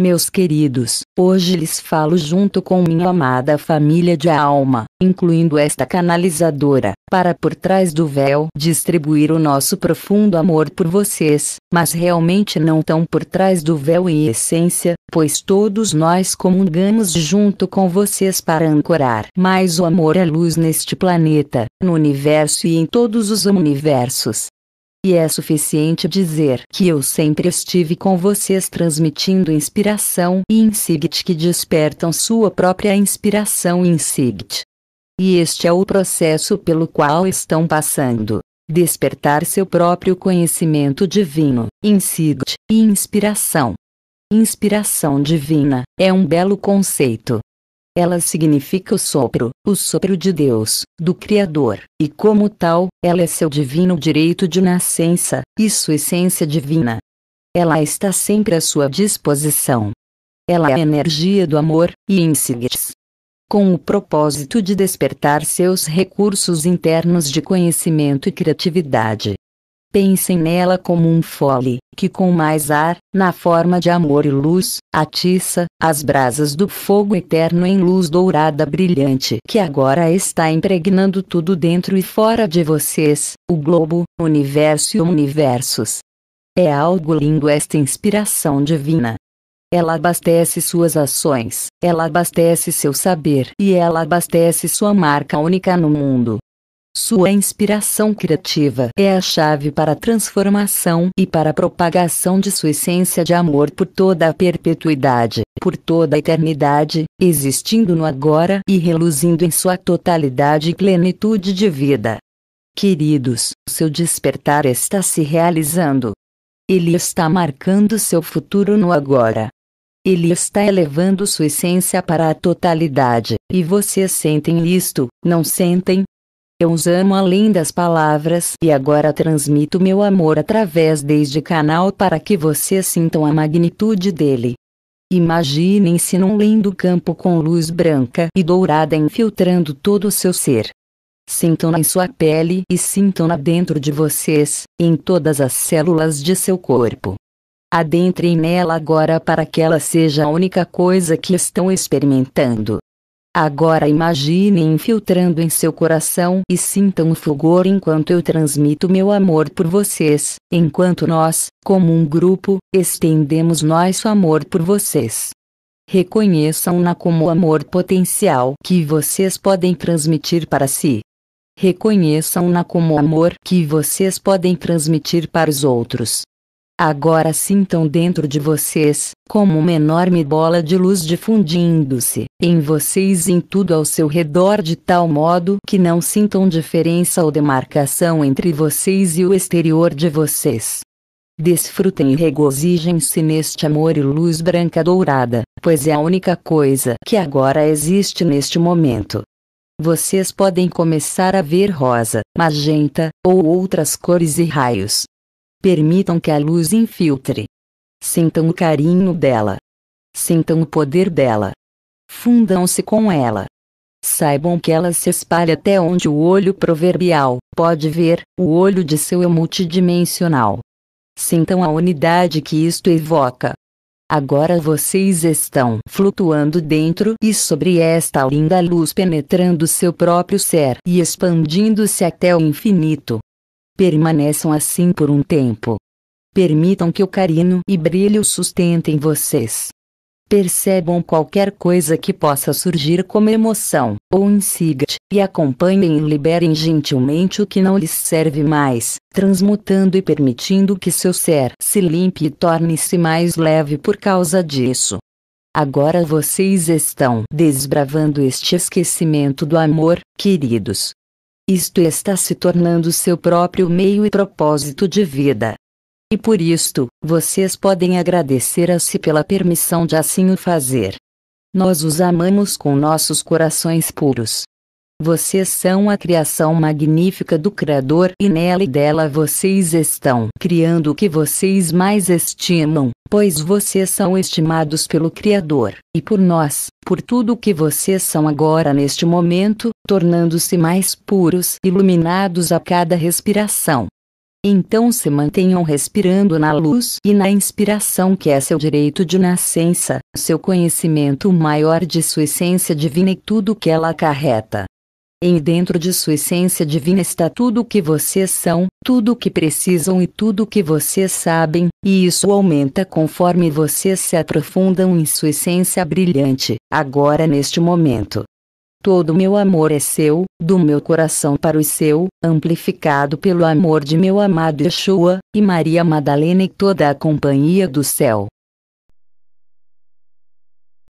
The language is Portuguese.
Meus queridos, hoje lhes falo junto com minha amada família de alma, incluindo esta canalizadora, para por trás do véu distribuir o nosso profundo amor por vocês, mas realmente não tão por trás do véu em essência, pois todos nós comungamos junto com vocês para ancorar mais o amor à luz neste planeta, no universo e em todos os universos. E é suficiente dizer que eu sempre estive com vocês transmitindo inspiração e insight que despertam sua própria inspiração e insight. E este é o processo pelo qual estão passando. Despertar seu próprio conhecimento divino, insight e inspiração. Inspiração divina é um belo conceito, ela significa o sopro, o sopro de Deus, do Criador, e como tal, ela é seu divino direito de nascença, e sua essência divina. Ela está sempre à sua disposição. Ela é a energia do amor, e insights. Com o propósito de despertar seus recursos internos de conhecimento e criatividade, Pensem nela como um fole, que com mais ar, na forma de amor e luz, atiça as brasas do fogo eterno em luz dourada brilhante que agora está impregnando tudo dentro e fora de vocês, o globo, universo e universos. É algo lindo esta inspiração divina. Ela abastece suas ações, ela abastece seu saber e ela abastece sua marca única no mundo. Sua inspiração criativa é a chave para a transformação e para a propagação de sua essência de amor por toda a perpetuidade, por toda a eternidade, existindo no agora e reluzindo em sua totalidade e plenitude de vida. Queridos, seu despertar está se realizando. Ele está marcando seu futuro no agora. Ele está elevando sua essência para a totalidade, e vocês sentem isto, não sentem? Eu os amo além das palavras e agora transmito meu amor através deste canal para que vocês sintam a magnitude dele. Imaginem-se num lindo campo com luz branca e dourada infiltrando todo o seu ser. Sintam-na em sua pele e sintam-na dentro de vocês, em todas as células de seu corpo. Adentrem nela agora para que ela seja a única coisa que estão experimentando. Agora imaginem infiltrando em seu coração e sintam o fulgor enquanto eu transmito meu amor por vocês, enquanto nós, como um grupo, estendemos nosso amor por vocês. Reconheçam-na como amor potencial que vocês podem transmitir para si. Reconheçam-na como amor que vocês podem transmitir para os outros. Agora sintam dentro de vocês, como uma enorme bola de luz difundindo-se em vocês e em tudo ao seu redor de tal modo que não sintam diferença ou demarcação entre vocês e o exterior de vocês. Desfrutem e regozijem-se neste amor e luz branca dourada, pois é a única coisa que agora existe neste momento. Vocês podem começar a ver rosa, magenta, ou outras cores e raios, Permitam que a luz infiltre. Sintam o carinho dela. Sintam o poder dela. Fundam-se com ela. Saibam que ela se espalha até onde o olho proverbial pode ver, o olho de seu eu multidimensional. Sintam a unidade que isto evoca. Agora vocês estão flutuando dentro e sobre esta linda luz penetrando seu próprio ser e expandindo-se até o infinito permaneçam assim por um tempo. Permitam que o carinho e brilho sustentem vocês. Percebam qualquer coisa que possa surgir como emoção ou insígnia e acompanhem e liberem gentilmente o que não lhes serve mais, transmutando e permitindo que seu ser se limpe e torne-se mais leve por causa disso. Agora vocês estão desbravando este esquecimento do amor, queridos, isto está se tornando seu próprio meio e propósito de vida. E por isto, vocês podem agradecer a si pela permissão de assim o fazer. Nós os amamos com nossos corações puros. Vocês são a criação magnífica do Criador e nela e dela vocês estão criando o que vocês mais estimam, pois vocês são estimados pelo Criador, e por nós, por tudo o que vocês são agora neste momento, tornando-se mais puros, iluminados a cada respiração. Então se mantenham respirando na luz e na inspiração que é seu direito de nascença, seu conhecimento maior de sua essência divina e tudo que ela acarreta. Em dentro de sua essência divina está tudo o que vocês são, tudo o que precisam e tudo o que vocês sabem, e isso aumenta conforme vocês se aprofundam em sua essência brilhante, agora neste momento. Todo meu amor é seu, do meu coração para o seu, amplificado pelo amor de meu amado Yeshua, e Maria Madalena e toda a companhia do céu.